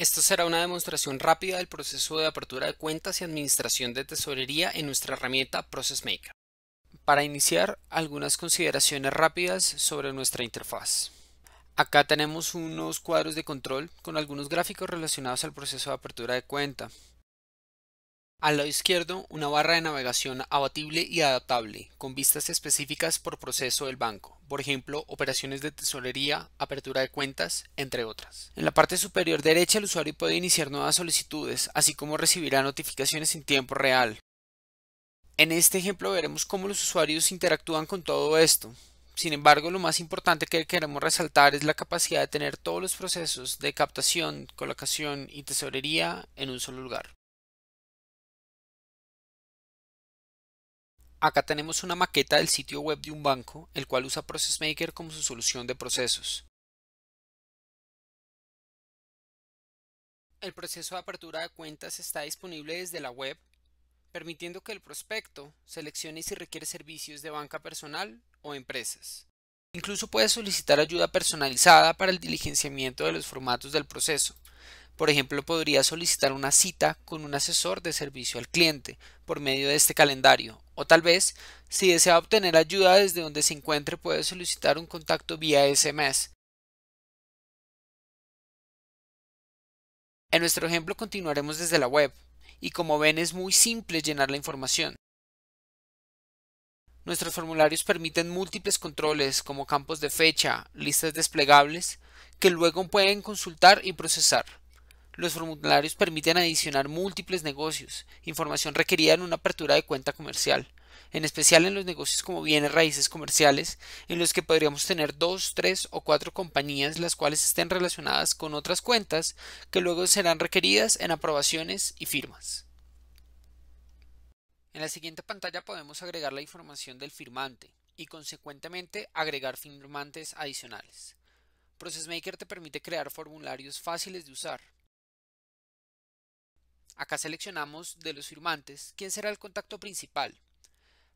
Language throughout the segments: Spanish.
Esta será una demostración rápida del proceso de apertura de cuentas y administración de tesorería en nuestra herramienta ProcessMaker. Para iniciar, algunas consideraciones rápidas sobre nuestra interfaz. Acá tenemos unos cuadros de control con algunos gráficos relacionados al proceso de apertura de cuenta, al lado izquierdo, una barra de navegación abatible y adaptable, con vistas específicas por proceso del banco, por ejemplo, operaciones de tesorería, apertura de cuentas, entre otras. En la parte superior derecha, el usuario puede iniciar nuevas solicitudes, así como recibirá notificaciones en tiempo real. En este ejemplo veremos cómo los usuarios interactúan con todo esto. Sin embargo, lo más importante que queremos resaltar es la capacidad de tener todos los procesos de captación, colocación y tesorería en un solo lugar. Acá tenemos una maqueta del sitio web de un banco, el cual usa ProcessMaker como su solución de procesos. El proceso de apertura de cuentas está disponible desde la web, permitiendo que el prospecto seleccione si requiere servicios de banca personal o empresas. Incluso puede solicitar ayuda personalizada para el diligenciamiento de los formatos del proceso, por ejemplo, podría solicitar una cita con un asesor de servicio al cliente por medio de este calendario. O tal vez, si desea obtener ayuda desde donde se encuentre, puede solicitar un contacto vía SMS. En nuestro ejemplo continuaremos desde la web, y como ven es muy simple llenar la información. Nuestros formularios permiten múltiples controles como campos de fecha, listas desplegables, que luego pueden consultar y procesar. Los formularios permiten adicionar múltiples negocios, información requerida en una apertura de cuenta comercial, en especial en los negocios como bienes raíces comerciales, en los que podríamos tener dos, tres o cuatro compañías las cuales estén relacionadas con otras cuentas que luego serán requeridas en aprobaciones y firmas. En la siguiente pantalla podemos agregar la información del firmante y consecuentemente agregar firmantes adicionales. ProcessMaker te permite crear formularios fáciles de usar, Acá seleccionamos de los firmantes quién será el contacto principal.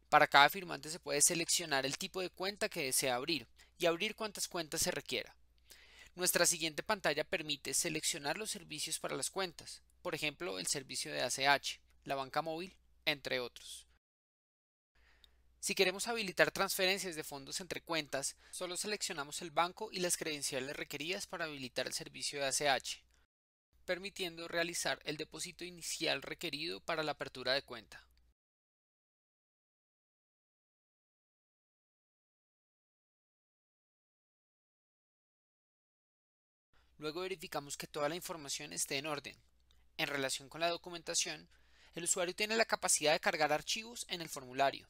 Para cada firmante se puede seleccionar el tipo de cuenta que desea abrir y abrir cuantas cuentas se requiera. Nuestra siguiente pantalla permite seleccionar los servicios para las cuentas, por ejemplo el servicio de ACH, la banca móvil, entre otros. Si queremos habilitar transferencias de fondos entre cuentas, solo seleccionamos el banco y las credenciales requeridas para habilitar el servicio de ACH permitiendo realizar el depósito inicial requerido para la apertura de cuenta. Luego verificamos que toda la información esté en orden. En relación con la documentación, el usuario tiene la capacidad de cargar archivos en el formulario.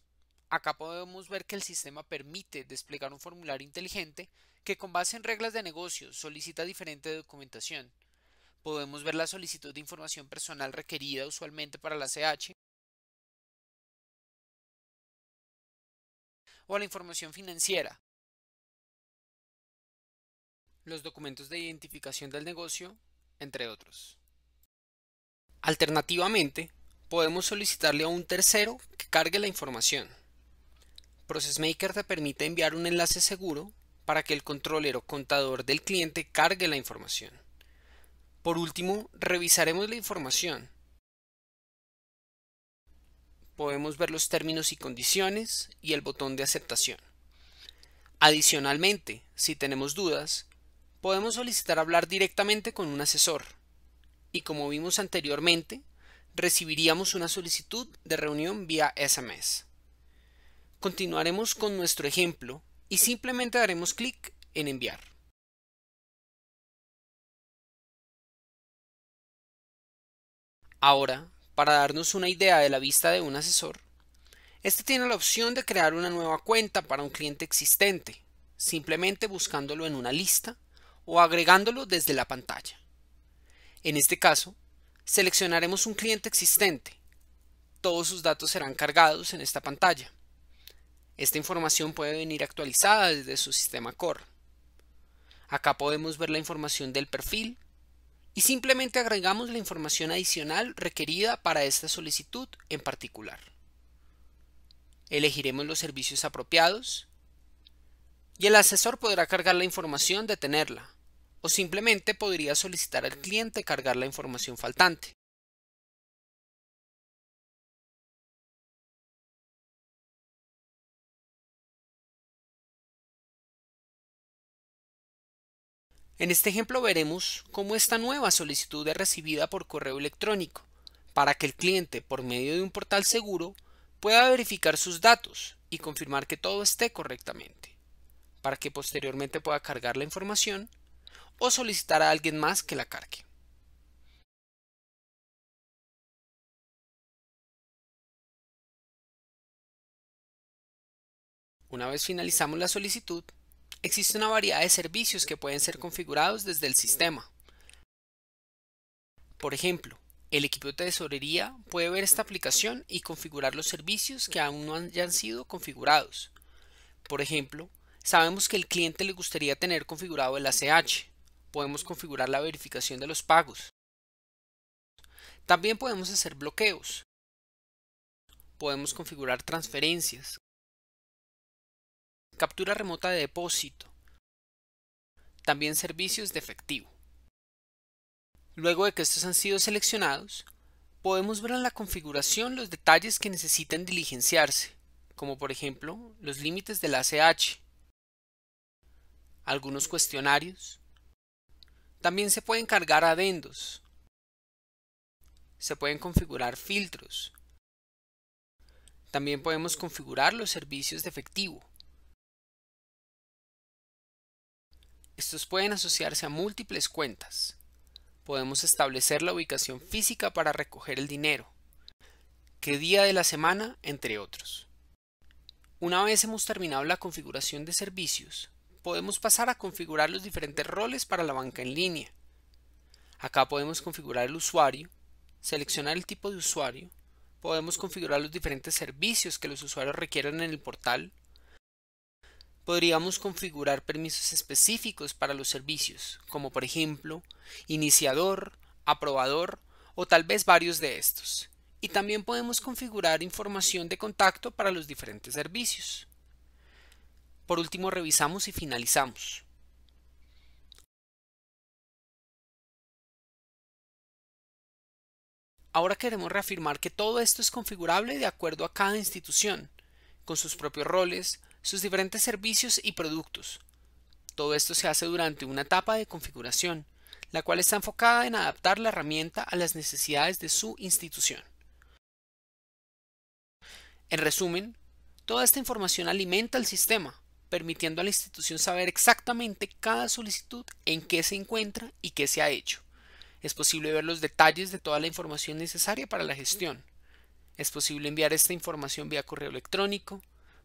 Acá podemos ver que el sistema permite desplegar un formulario inteligente que con base en reglas de negocio solicita diferente documentación, podemos ver la solicitud de información personal requerida usualmente para la CH o la información financiera, los documentos de identificación del negocio, entre otros. Alternativamente, podemos solicitarle a un tercero que cargue la información. ProcessMaker te permite enviar un enlace seguro para que el controlero contador del cliente cargue la información. Por último, revisaremos la información. Podemos ver los términos y condiciones y el botón de aceptación. Adicionalmente, si tenemos dudas, podemos solicitar hablar directamente con un asesor. Y como vimos anteriormente, recibiríamos una solicitud de reunión vía SMS. Continuaremos con nuestro ejemplo y simplemente daremos clic en enviar. Ahora, para darnos una idea de la vista de un asesor, este tiene la opción de crear una nueva cuenta para un cliente existente, simplemente buscándolo en una lista o agregándolo desde la pantalla. En este caso, seleccionaremos un cliente existente. Todos sus datos serán cargados en esta pantalla. Esta información puede venir actualizada desde su sistema core. Acá podemos ver la información del perfil, y simplemente agregamos la información adicional requerida para esta solicitud en particular. Elegiremos los servicios apropiados y el asesor podrá cargar la información de tenerla o simplemente podría solicitar al cliente cargar la información faltante. En este ejemplo veremos cómo esta nueva solicitud es recibida por correo electrónico, para que el cliente, por medio de un portal seguro, pueda verificar sus datos y confirmar que todo esté correctamente, para que posteriormente pueda cargar la información o solicitar a alguien más que la cargue. Una vez finalizamos la solicitud, existe una variedad de servicios que pueden ser configurados desde el sistema. Por ejemplo, el equipo de tesorería puede ver esta aplicación y configurar los servicios que aún no hayan sido configurados. Por ejemplo, sabemos que el cliente le gustaría tener configurado el ACH. Podemos configurar la verificación de los pagos. También podemos hacer bloqueos. Podemos configurar transferencias, captura remota de depósito, también servicios de efectivo. Luego de que estos han sido seleccionados, podemos ver en la configuración los detalles que necesitan diligenciarse, como por ejemplo los límites del ACH, algunos cuestionarios. También se pueden cargar adendos. Se pueden configurar filtros. También podemos configurar los servicios de efectivo. Estos pueden asociarse a múltiples cuentas. Podemos establecer la ubicación física para recoger el dinero, qué día de la semana, entre otros. Una vez hemos terminado la configuración de servicios, podemos pasar a configurar los diferentes roles para la banca en línea. Acá podemos configurar el usuario, seleccionar el tipo de usuario, podemos configurar los diferentes servicios que los usuarios requieran en el portal podríamos configurar permisos específicos para los servicios, como por ejemplo iniciador, aprobador o tal vez varios de estos. Y también podemos configurar información de contacto para los diferentes servicios. Por último, revisamos y finalizamos. Ahora queremos reafirmar que todo esto es configurable de acuerdo a cada institución, con sus propios roles, sus diferentes servicios y productos. Todo esto se hace durante una etapa de configuración, la cual está enfocada en adaptar la herramienta a las necesidades de su institución. En resumen, toda esta información alimenta el sistema, permitiendo a la institución saber exactamente cada solicitud, en qué se encuentra y qué se ha hecho. Es posible ver los detalles de toda la información necesaria para la gestión. Es posible enviar esta información vía correo electrónico,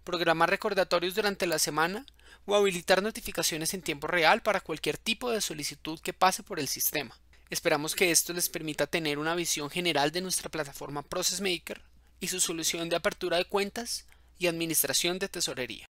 programar recordatorios durante la semana o habilitar notificaciones en tiempo real para cualquier tipo de solicitud que pase por el sistema. Esperamos que esto les permita tener una visión general de nuestra plataforma ProcessMaker y su solución de apertura de cuentas y administración de tesorería.